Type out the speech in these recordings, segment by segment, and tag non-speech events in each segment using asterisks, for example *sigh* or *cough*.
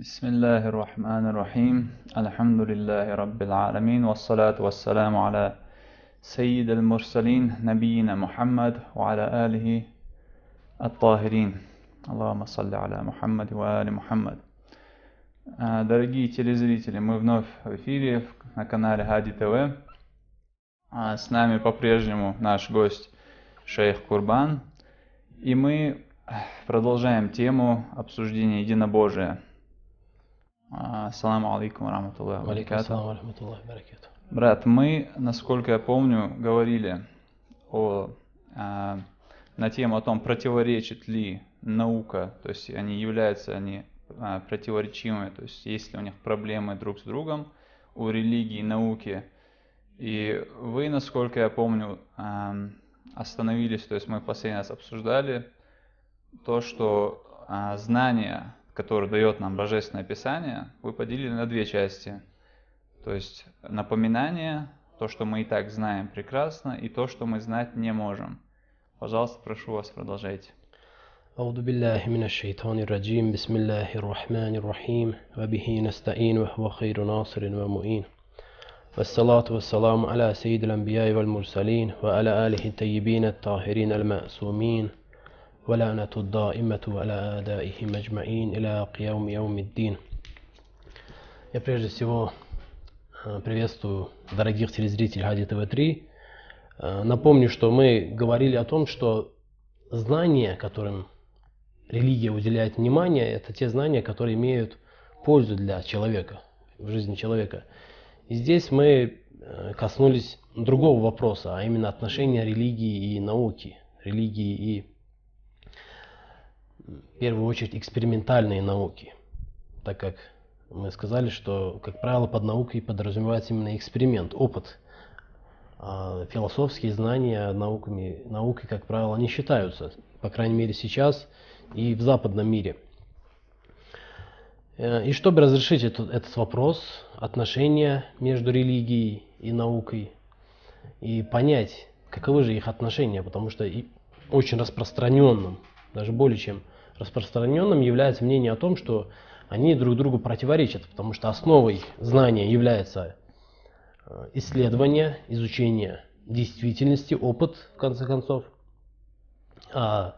بسم الله الرحمن الرحيم الحمد لله رب العالمين والصلاة والسلام على سيد المرسلين نبينا محمد وعلى آله الطاهرين اللهم صل على محمد وآل محمد Дорогие телезрители, мы вновь в эфире на канале Хади ТВ. С нами по-прежнему наш гость шейх Курбан. И мы продолжаем тему обсуждения единобожия – Ассаламу алейкум рахматуллах. Алейкум рахматуллах Брат, мы, насколько я помню, говорили о, э, на тему о том, противоречит ли наука, то есть они являются они э, противоречивыми, то есть есть ли у них проблемы друг с другом у религии и науки. И вы, насколько я помню, э, остановились, то есть мы последний раз обсуждали то, что э, знание который дает нам Божественное Писание, вы поделили на две части. То есть напоминание, то, что мы и так знаем прекрасно, и то, что мы знать не можем. Пожалуйста, прошу вас, продолжайте. أعوذ بالله من الشيطان الرجيم بسم الله الرحمن الرحيم وبه نستعين وهو خير ناصر ومؤين والصلاة والسلام على سيد الأنبياء والمرسلين وعلى آله الطيبين الطاهرين المأسومين ولعنة الدائمة على آدائهم أجمعين إلى قيام يوم الدين Я прежде всего э, приветствую дорогих телезрителей Хади ТВ-3. Э, напомню, что мы говорили о том, что знания, которым религия уделяет внимание, это те знания, которые имеют пользу для человека, в жизни человека. И здесь мы э, коснулись другого вопроса, а именно отношения религии и науки, религии и в первую очередь экспериментальные науки, так как мы сказали, что, как правило, под наукой подразумевается именно эксперимент, опыт. А философские знания науками, наукой, как правило, не считаются, по крайней мере сейчас и в западном мире. Э, и чтобы разрешить этот, этот вопрос, отношения между религией и наукой, и понять, каковы же их отношения, потому что и очень распространенным, даже более чем распространенным является мнение о том, что они друг другу противоречат, потому что основой знания является э, исследование, изучение действительности, опыт, в конце концов. А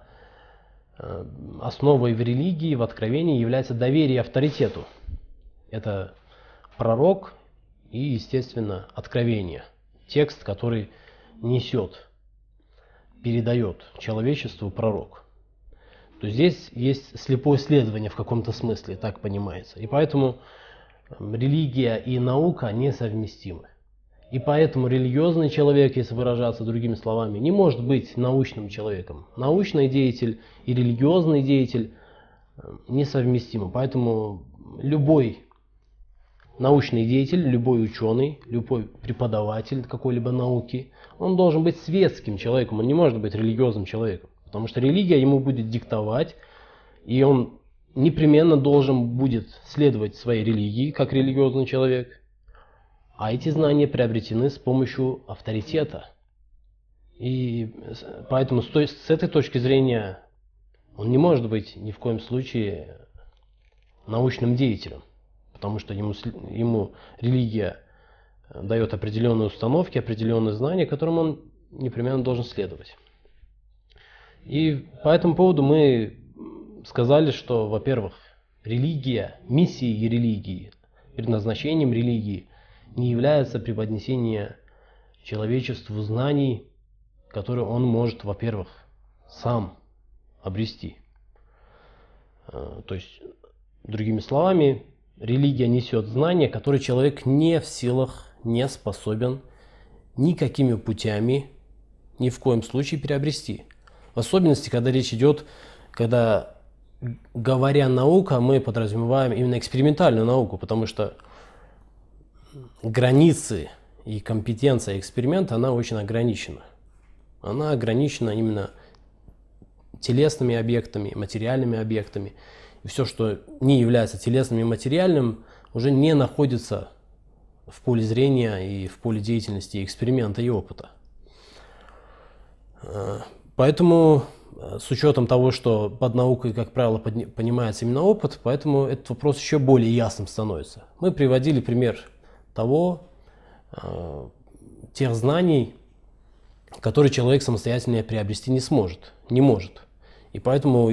э, основой в религии, в откровении является доверие авторитету. Это пророк и, естественно, откровение. Текст, который несет, передает человечеству пророк. То здесь есть слепое следование в каком-то смысле, так понимается. И поэтому эм, религия и наука несовместимы. И поэтому религиозный человек, если выражаться другими словами, не может быть научным человеком. Научный деятель и религиозный деятель эм, несовместимы. Поэтому любой научный деятель, любой ученый, любой преподаватель какой-либо науки, он должен быть светским человеком, он не может быть религиозным человеком. Потому что религия ему будет диктовать, и он непременно должен будет следовать своей религии, как религиозный человек. А эти знания приобретены с помощью авторитета. И поэтому с, той, с этой точки зрения он не может быть ни в коем случае научным деятелем, потому что ему, ему религия э, дает определенные установки, определенные знания, которым он непременно должен следовать. И по этому поводу мы сказали, что, во-первых, религия, миссия и религии, предназначением религии не является преподнесение человечеству знаний, которые он может, во-первых, сам обрести. Э, то есть, другими словами, религия несет знания, которые человек не в силах, не способен никакими путями ни в коем случае приобрести – в особенности, когда речь идет, когда говоря наука, мы подразумеваем именно экспериментальную науку, потому что границы и компетенция эксперимента, она очень ограничена. Она ограничена именно телесными объектами, материальными объектами. И все, что не является телесным и материальным, уже не находится в поле зрения и в поле деятельности эксперимента и опыта. А, Поэтому э, с учетом того, что под наукой, как правило, понимается именно опыт, поэтому этот вопрос еще более ясным становится. Мы приводили пример того, э, тех знаний, которые человек самостоятельно приобрести не сможет, не может. И поэтому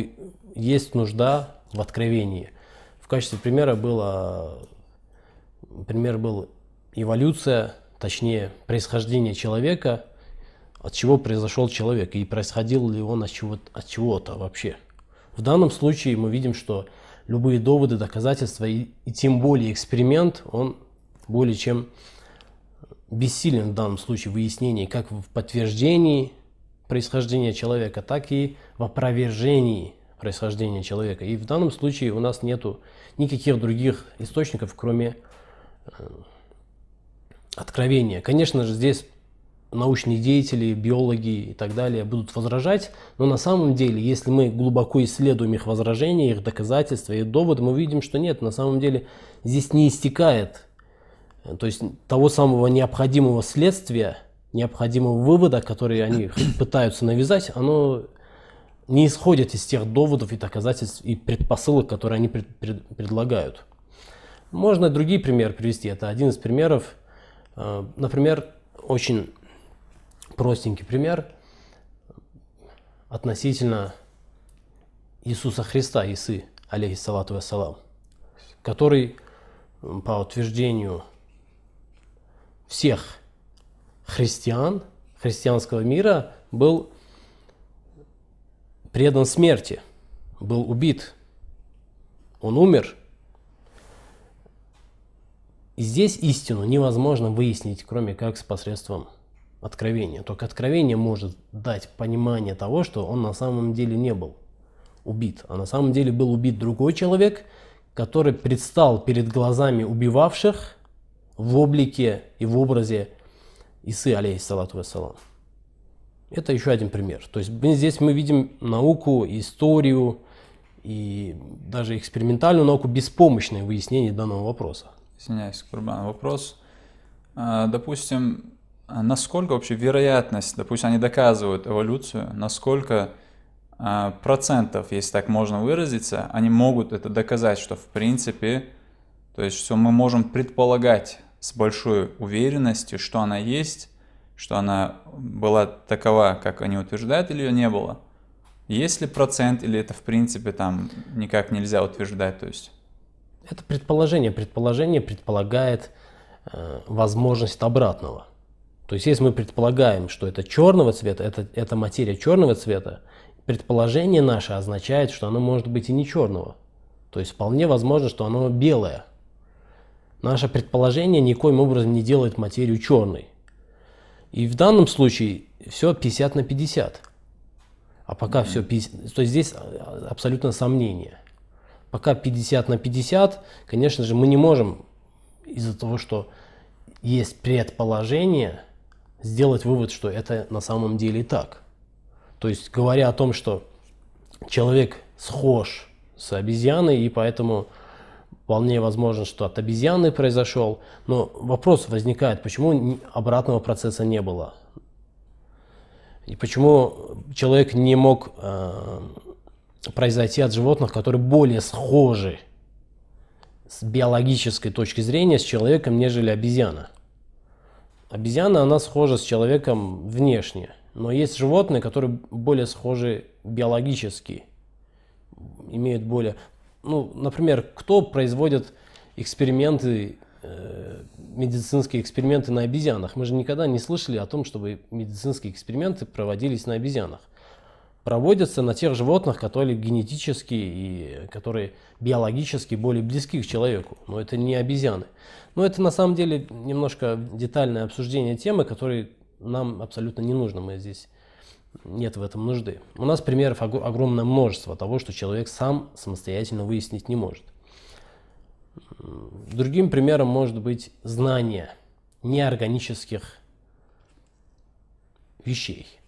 есть нужда в откровении. В качестве примера было, пример был эволюция, точнее происхождение человека – от чего произошел человек и происходил ли он от, чего, от чего-то вообще. В данном случае мы видим, что любые доводы, доказательства и, и тем более эксперимент, он более чем бессилен в данном случае в выяснении как в подтверждении происхождения человека, так и в опровержении происхождения человека. И в данном случае у нас нет никаких других источников, кроме э, откровения. Конечно же, здесь научные деятели, биологи и так далее будут возражать, но на самом деле, если мы глубоко исследуем их возражения, их доказательства и доводы, мы видим, что нет, на самом деле здесь не истекает, э, то есть того самого необходимого следствия, необходимого вывода, который они *coughs* пытаются навязать, оно не исходит из тех доводов и доказательств и предпосылок, которые они пред, пред, предлагают. Можно другие примеры привести. Это один из примеров. Э, например, очень простенький пример относительно Иисуса Христа, Исы, Салату вассалам, который по утверждению всех христиан, христианского мира, был предан смерти, был убит, он умер. И здесь истину невозможно выяснить, кроме как с посредством откровение. Только откровение может дать понимание того, что он на самом деле не был убит, а на самом деле был убит другой человек, который предстал перед глазами убивавших в облике и в образе Исы, алейхиссалату вассалам. Это еще один пример. То есть мы, здесь мы видим науку, историю и даже экспериментальную науку беспомощное выяснение данного вопроса. Извиняюсь, Курбан, вопрос. А, допустим, а насколько вообще вероятность, допустим, они доказывают эволюцию, насколько а, процентов, если так можно выразиться, они могут это доказать, что в принципе, то есть все мы можем предполагать с большой уверенностью, что она есть, что она была такова, как они утверждают, или ее не было. Есть ли процент, или это в принципе там никак нельзя утверждать, то есть? Это предположение. Предположение предполагает э, возможность обратного. То есть, если мы предполагаем, что это черного цвета, это, это материя черного цвета, предположение наше означает, что оно может быть и не черного. То есть, вполне возможно, что оно белое. Наше предположение никоим образом не делает материю черной. И в данном случае все 50 на 50. А пока mm-hmm. все 50, то есть здесь э, абсолютно сомнение. Пока 50 на 50, конечно же, мы не можем из-за того, что есть предположение, сделать вывод, что это на самом деле так. То есть говоря о том, что человек схож с обезьяной, и поэтому вполне возможно, что от обезьяны произошел. Но вопрос возникает, почему обратного процесса не было? И почему человек не мог э, произойти от животных, которые более схожи с биологической точки зрения с человеком, нежели обезьяна? Обезьяна, она схожа с человеком внешне, но есть животные, которые более схожи биологически, имеют более... Ну, например, кто производит эксперименты, э, медицинские эксперименты на обезьянах? Мы же никогда не слышали о том, чтобы медицинские эксперименты проводились на обезьянах проводятся на тех животных, которые генетически и которые биологически более близки к человеку. Но это не обезьяны. Но это на самом деле немножко детальное обсуждение темы, которой нам абсолютно не нужно. Мы здесь нет в этом нужды. У нас примеров огромное множество того, что человек сам самостоятельно выяснить не может. Другим примером может быть знание неорганических вещей –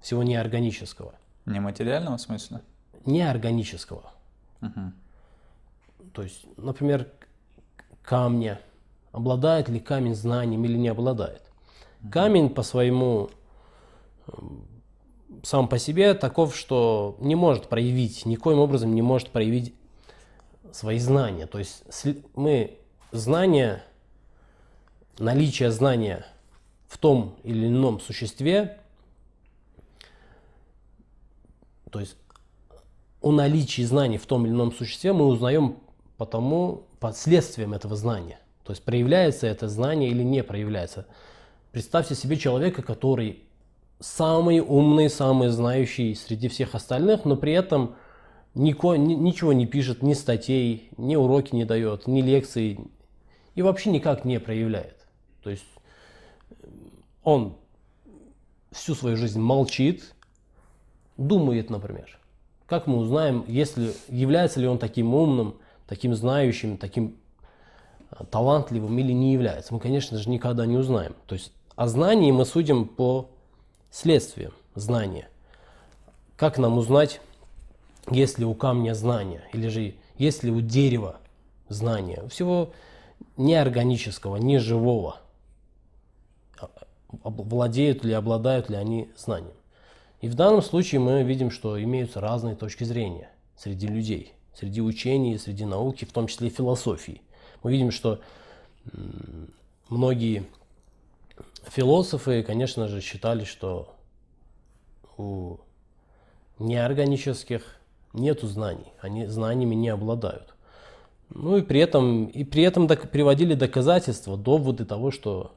всего неорганического. Нематериального смысла? Неорганического. Угу. То есть, например, камня. Обладает ли камень знанием или не обладает? Угу. Камень по своему эм, сам по себе таков, что не может проявить, никоим образом не может проявить свои знания. То есть мы знания, наличие знания в том или ином существе то есть о наличии знаний в том или ином существе мы узнаем потому под следствием этого знания. То есть проявляется это знание или не проявляется. Представьте себе человека, который самый умный, самый знающий среди всех остальных, но при этом нико, ни, ничего не пишет, ни статей, ни уроки не дает, ни лекции, и вообще никак не проявляет. То есть он всю свою жизнь молчит, думает, например. Как мы узнаем, если, является ли он таким умным, таким знающим, таким а, талантливым или не является? Мы, конечно же, никогда не узнаем. То есть о знании мы судим по следствиям знания. Как нам узнать, есть ли у камня знание или же есть ли у дерева знание? Всего неорганического, неживого. А, а, владеют ли, обладают ли они знанием? И в данном случае мы видим, что имеются разные точки зрения среди людей, среди учений, среди науки, в том числе и философии. Мы видим, что многие философы, конечно же, считали, что у неорганических нет знаний, они знаниями не обладают. Ну и при этом, и при этом док- приводили доказательства, доводы того, что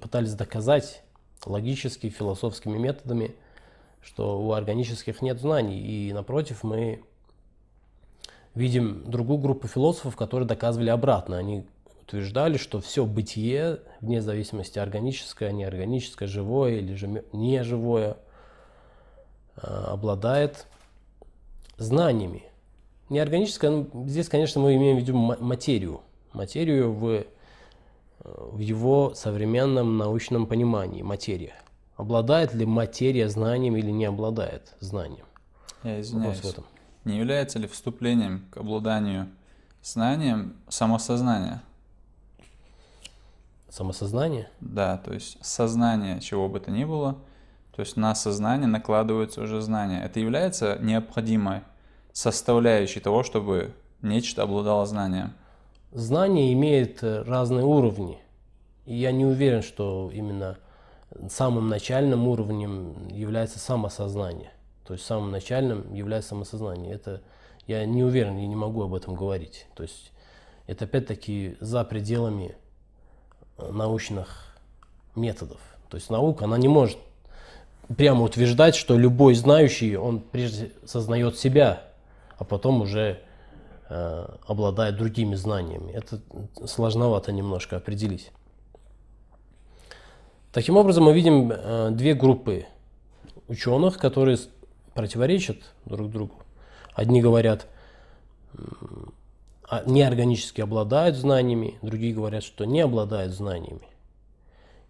пытались доказать логически, философскими методами – что у органических нет знаний, и напротив мы видим другую группу философов, которые доказывали обратно. Они утверждали, что все бытие, вне зависимости органическое, неорганическое, живое или же неживое, а, обладает знаниями. Неорганическое, ну, здесь, конечно, мы имеем в виду материю. Материю в, э, в его современном научном понимании, материя – Обладает ли материя знанием или не обладает знанием? Я извиняюсь. в этом. Не является ли вступлением к обладанию знанием самосознание? Самосознание? Да, то есть сознание чего бы то ни было, то есть на сознание накладываются уже знания. Это является необходимой составляющей того, чтобы нечто обладало знанием? Знание имеет э, разные уровни. И я не уверен, что именно самым начальным уровнем является самосознание. То есть самым начальным является самосознание. Это я не уверен, я не могу об этом говорить. То есть это опять-таки за пределами э, научных методов. То есть наука, она не может прямо утверждать, что любой знающий, он прежде сознает себя, а потом уже э, обладает другими знаниями. Это сложновато немножко определить. Таким образом, мы видим э, две группы ученых, которые противоречат друг другу. Одни говорят, а, неорганически обладают знаниями, другие говорят, что не обладают знаниями.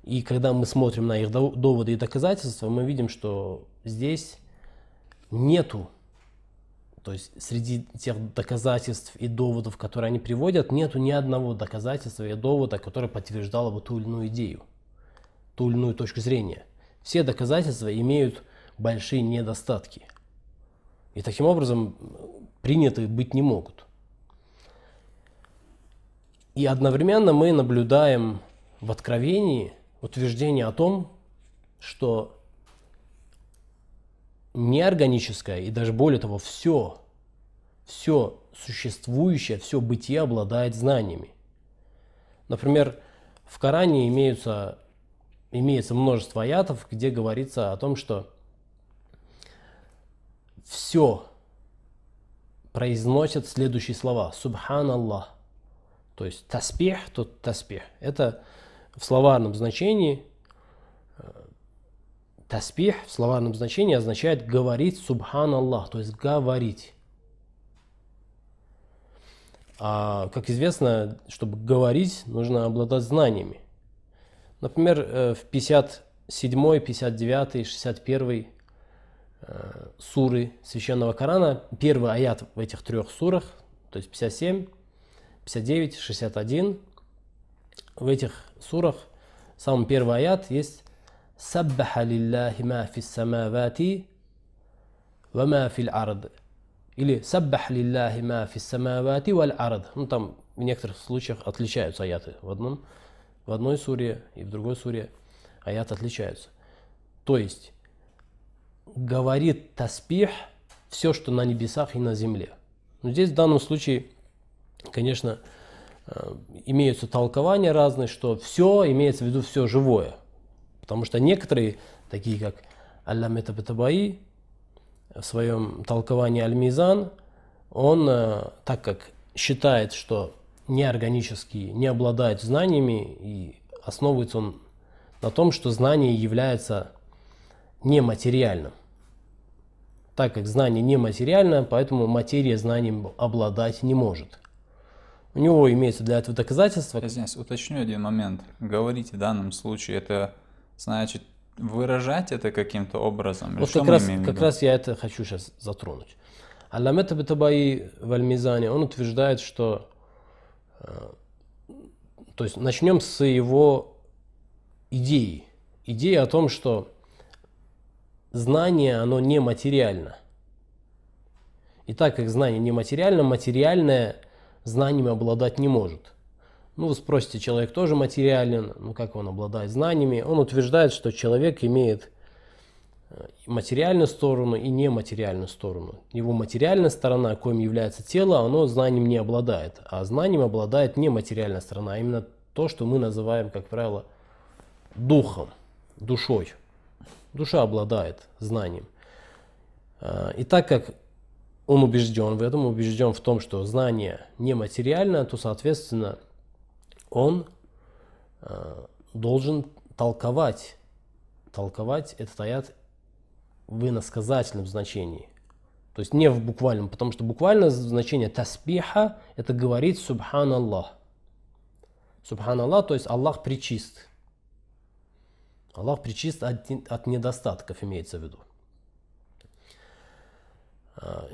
И когда мы смотрим на их доводы и доказательства, мы видим, что здесь нету, то есть среди тех доказательств и доводов, которые они приводят, нету ни одного доказательства и довода, который подтверждало бы ту или иную идею ту или иную точку зрения. Все доказательства имеют большие недостатки. И таким образом э, приняты быть не могут. И одновременно мы наблюдаем в Откровении утверждение о том, что неорганическое и даже более того, все, все существующее, все бытие обладает знаниями. Например, в Коране имеются имеется множество аятов, где говорится о том, что все произносят следующие слова. "Субхан Аллах". То есть таспех, тот таспех. Это в словарном значении э, таспех в словарном значении означает говорить "Субхан Аллах". то есть говорить. А, как известно, чтобы говорить, нужно обладать знаниями. Например, э, в 57, 59, 61 суры Священного Корана, первый аят в этих трех сурах, то есть 57, 59, 61, в этих сурах самый первый аят есть «Саббаха лиллахи ма фис самавати ва ма фил ард» или «Саббах лиллахи ма фис самавати валь ард». Ну, там в некоторых случаях отличаются аяты в одном в одной суре и в другой суре аят отличаются. То есть говорит таспих все, что на небесах и на земле. Но здесь в данном случае, конечно, э, имеются толкования разные, что все имеется в виду все живое. Потому что некоторые, такие как Аллам Этабатабаи, в своем толковании Аль-Мизан, он, э, так как считает, что неорганический, не обладает знаниями, и основывается он на том, что знание является нематериальным. Так как знание нематериально, поэтому материя знанием обладать не может. У него имеется для этого доказательство Я здесь уточню один момент. Говорить в данном случае, это значит выражать это каким-то образом? Вот как, раз, как раз я это хочу сейчас затронуть. Аллама Табатабаи в Альмизане, он утверждает, что то есть начнем с его идеи. Идея о том, что знание, оно не материально. И так как знание не материально, материальное знанием обладать не может. Ну, вы спросите, человек тоже материален, ну как он обладает знаниями? Он утверждает, что человек имеет материальную сторону и нематериальную сторону. Его материальная сторона, коим является тело, оно знанием не обладает, а знанием обладает нематериальная сторона, а именно то, что мы называем, как правило, духом, душой. Душа обладает знанием. А, и так как он убежден в этом, убежден в том, что знание нематериально, то, соответственно, он а, должен толковать, толковать этот аят в иносказательном значении. То есть не в буквальном, потому что буквальное значение таспиха – это говорить «Субхан Аллах». «Субхан Аллах», то есть Аллах причист. Аллах причист от, от недостатков, имеется в виду. А,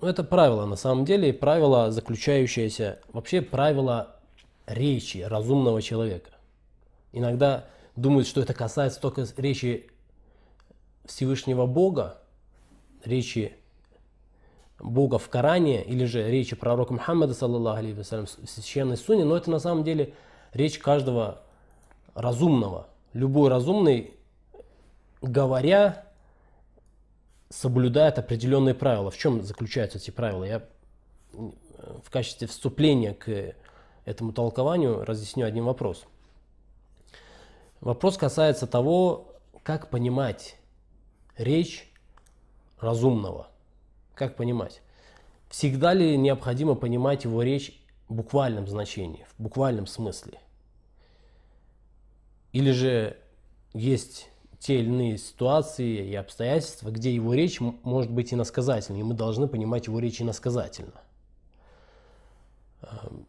ну, это правило на самом деле, правило, заключающееся, вообще правило речи разумного человека. Иногда думают, что это касается только речи Всевышнего Бога, речи Бога в Коране или же речи пророка Мухаммада, саллаллаху алейхи в священной сунне, но это на самом деле речь каждого разумного. Любой разумный, говоря, соблюдает определенные правила. В чем заключаются эти правила? Я э, в качестве вступления к этому толкованию разъясню один вопрос. Вопрос касается того, как понимать речь разумного. Как понимать? Всегда ли необходимо понимать его речь в буквальном значении, в буквальном смысле? Или же есть те или иные ситуации и обстоятельства, где его речь может быть иносказательной, и мы должны понимать его речь иносказательно. Эм,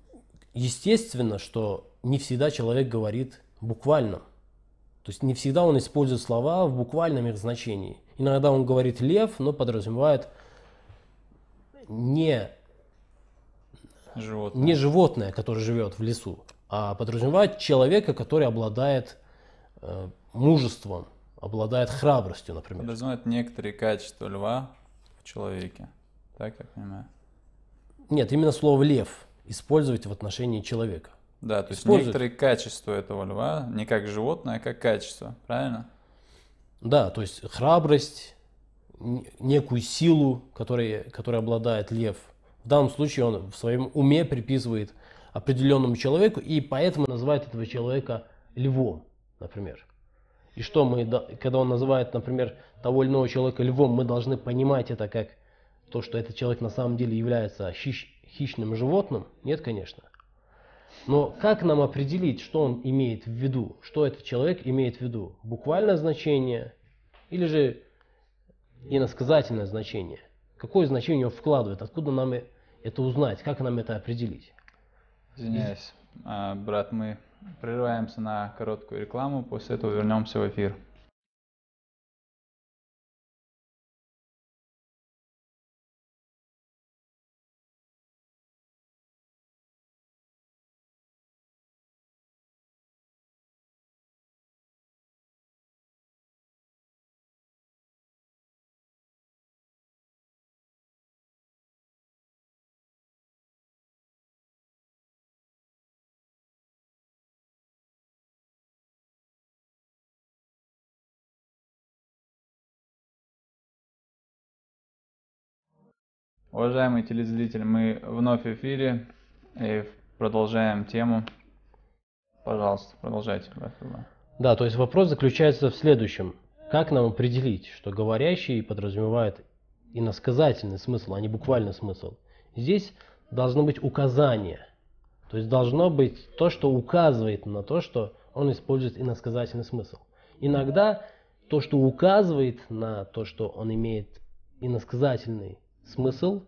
естественно, что не всегда человек говорит буквально то есть не всегда он использует слова в буквальном их значении. Иногда он говорит лев, но подразумевает не животное, не животное которое живет в лесу, а подразумевает человека, который обладает э, мужеством, обладает храбростью, например. Подразумевает некоторые качества льва в человеке. Так я понимаю? Нет, именно слово лев использовать в отношении человека. Да, то есть некоторые качества этого льва, не как животное, а как качество, правильно? Да, то есть храбрость, некую силу, которой, которой обладает лев. В данном случае он в своем уме приписывает определенному человеку, и поэтому называет этого человека львом, например. И что мы, когда он называет, например, того или иного человека львом, мы должны понимать это как то, что этот человек на самом деле является хищ, хищным животным? Нет, конечно. Но как нам определить, что он имеет в виду, что этот человек имеет в виду? Буквальное значение или же иносказательное значение? Какое значение он вкладывает? Откуда нам э, это узнать? Как нам это определить? Извиняюсь, а, брат, мы прерываемся на короткую рекламу, после этого вернемся в эфир. Уважаемый телезритель, мы вновь в эфире и продолжаем тему. Пожалуйста, продолжайте. Да, то есть вопрос заключается в следующем. Как нам определить, что говорящий подразумевает иносказательный смысл, а не буквальный смысл? Здесь должно быть указание. То есть должно быть то, что указывает на то, что он использует иносказательный смысл. Иногда то, что указывает на то, что он имеет иносказательный смысл,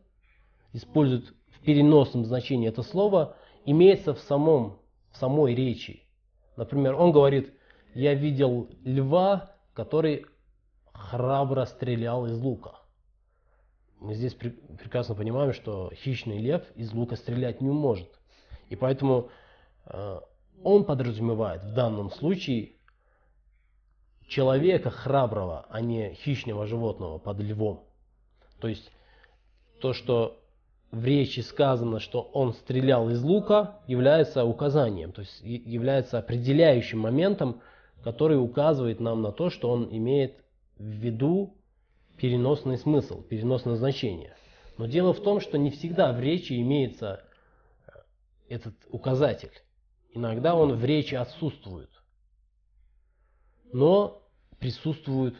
используют в переносном значении это слово, имеется в, самом, в самой речи. Например, он говорит, я видел льва, который храбро стрелял из лука. Мы здесь при, прекрасно понимаем, что хищный лев из лука стрелять не может. И поэтому э, он подразумевает в данном случае человека храброго, а не хищного животного под львом. То есть то, что в речи сказано, что он стрелял из лука, является указанием, то есть является определяющим моментом, который указывает нам на то, что он имеет в виду переносный смысл, переносное значение. Но дело в том, что не всегда в речи имеется э, этот указатель. Иногда он в речи отсутствует, но присутствует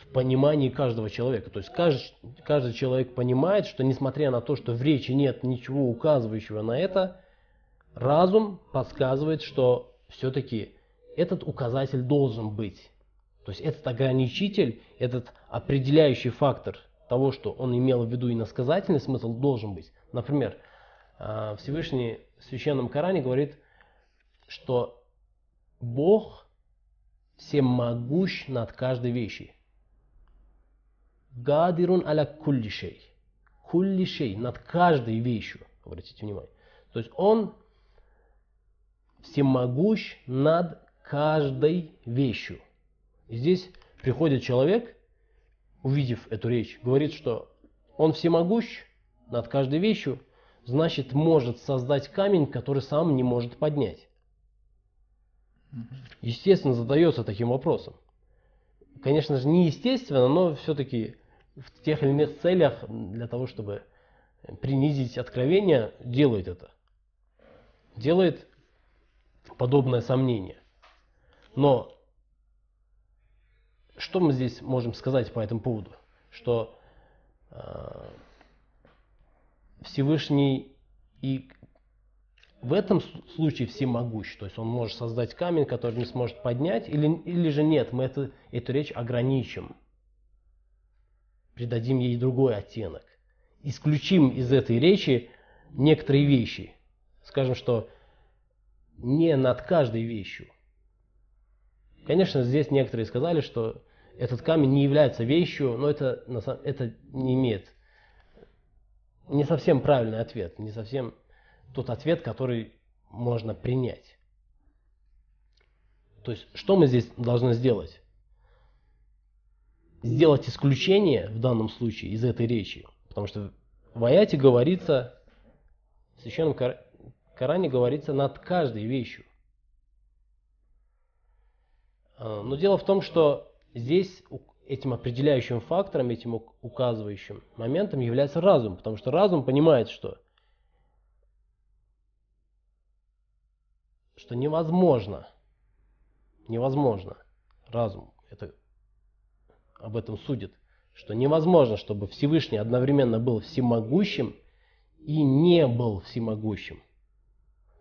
в понимании каждого человека. То есть каждый, каждый человек понимает, что несмотря на то, что в речи нет ничего указывающего на это, разум подсказывает, что все-таки этот указатель должен быть. То есть этот ограничитель, этот определяющий фактор того, что он имел в виду иносказательный смысл, должен быть. Например, э, Всевышний в Священном Коране говорит, что Бог всемогущ над каждой вещью гадирун аля куллишей. Куллишей, над каждой вещью, обратите внимание. То есть он всемогущ над каждой вещью. И здесь приходит человек, увидев эту речь, говорит, что он всемогущ над каждой вещью, значит, может создать камень, который сам не может поднять. Естественно, задается таким вопросом. Конечно же, не естественно, но все-таки в тех или иных целях для того, чтобы принизить откровение, делает это. Делает подобное сомнение. Но что мы здесь можем сказать по этому поводу? Что э, Всевышний и в этом случае всемогущ, то есть он может создать камень, который не сможет поднять, или, или же нет, мы это, эту речь ограничим придадим ей другой оттенок. Исключим из этой речи некоторые вещи. Скажем, что не над каждой вещью. Конечно, здесь некоторые сказали, что этот камень не является вещью, но это, это не имеет не совсем правильный ответ, не совсем тот ответ, который можно принять. То есть, что мы здесь должны сделать? сделать исключение в данном случае из этой речи, потому что в аяте говорится, в Священном Коране говорится над каждой вещью. А, но дело в том, что здесь этим определяющим фактором, этим указывающим моментом является разум, потому что разум понимает, что, что невозможно, невозможно разум это об этом судит, что невозможно, чтобы Всевышний одновременно был всемогущим и не был всемогущим.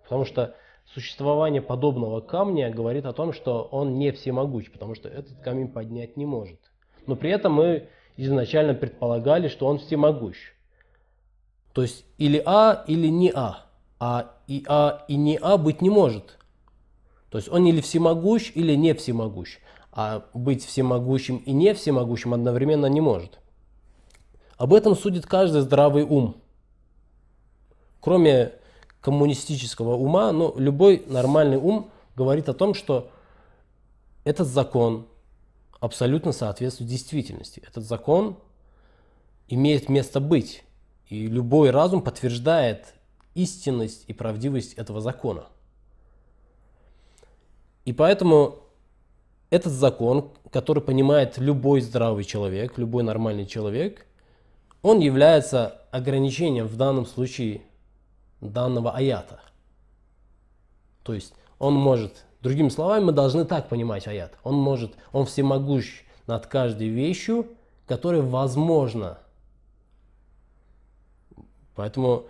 Потому что существование подобного камня говорит о том, что он не всемогущ, потому что этот камень поднять не может. Но при этом мы изначально предполагали, что он всемогущ. То есть или А, или не А. А и А, и не А быть не может. То есть он или всемогущ, или не всемогущ а быть всемогущим и не всемогущим одновременно не может. Об этом судит каждый здравый ум. Кроме коммунистического ума, но ну, любой нормальный ум говорит о том, что этот закон абсолютно соответствует действительности. Этот закон имеет место быть, и любой разум подтверждает истинность и правдивость этого закона. И поэтому этот закон, который понимает любой здравый человек, любой нормальный человек, он является ограничением в данном случае данного аята. То есть он может, другими словами, мы должны так понимать аят. Он может, он всемогущ над каждой вещью, которая возможна. Поэтому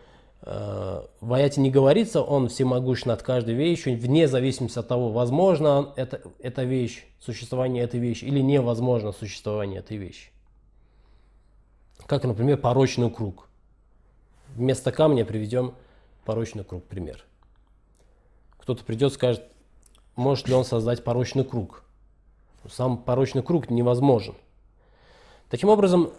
Э, в аяте не говорится, он всемогущ над каждой вещью, вне зависимости от того, возможно это, эта вещь, существование этой вещи, или невозможно существование этой вещи. Как, например, порочный круг. Вместо камня приведем порочный круг, пример. Кто-то придет, скажет, может ли он создать порочный круг. Сам порочный круг невозможен. Таким образом,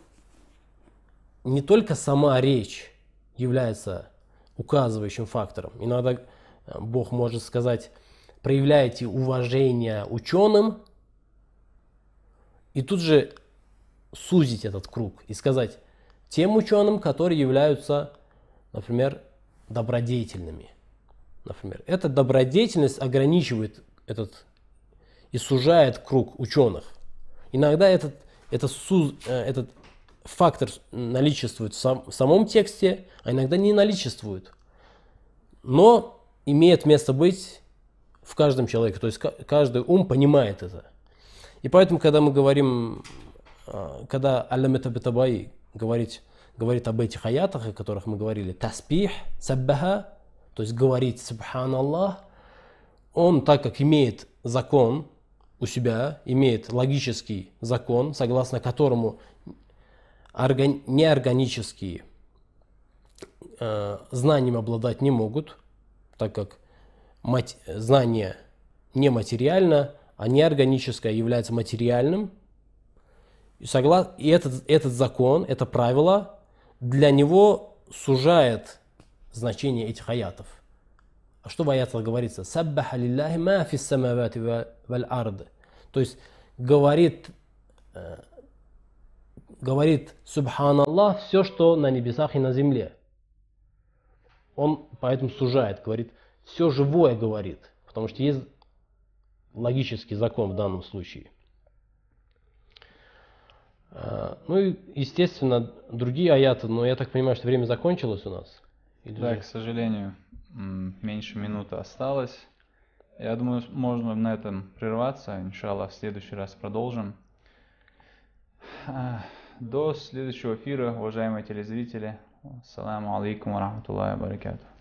не только сама речь является указывающим фактором. Иногда э, Бог может сказать, проявляйте уважение ученым, и тут же сузить этот круг и сказать тем ученым, которые являются, например, добродетельными. Например, эта добродетельность ограничивает этот и сужает круг ученых. Иногда этот, э, этот, суз, этот фактор наличествует в, сам, в самом тексте, а иногда не наличествует, но имеет место быть в каждом человеке, то есть каждый ум понимает это. И поэтому, когда мы говорим, а, когда Алламетабитабай говорит, говорит об этих аятах, о которых мы говорили, таспих, саббаха, то есть говорит говорить субханаллах, он, так как имеет закон у себя, имеет логический закон, согласно которому органи- неорганические э, знанием обладать не могут, так как мать- знание нематериально, а неорганическое является материальным. И, согла- и этот, этот закон, это правило для него сужает значение этих аятов. А что в аятах говорится? «Саббаха лилляхи ма фис самавати валь То есть говорит э, говорит Субханаллах все, что на небесах и на земле. Он поэтому сужает, говорит, все живое говорит, потому что есть логический закон в данном случае. А, ну и, естественно, другие аяты, но я так понимаю, что время закончилось у нас. Или да, же? к сожалению, меньше минуты осталось. Я думаю, можно на этом прерваться. Иншаллах, в следующий раз продолжим. А, до следующего эфира, уважаемые телезрители. Ассаламу алейкум рахматуллахи ва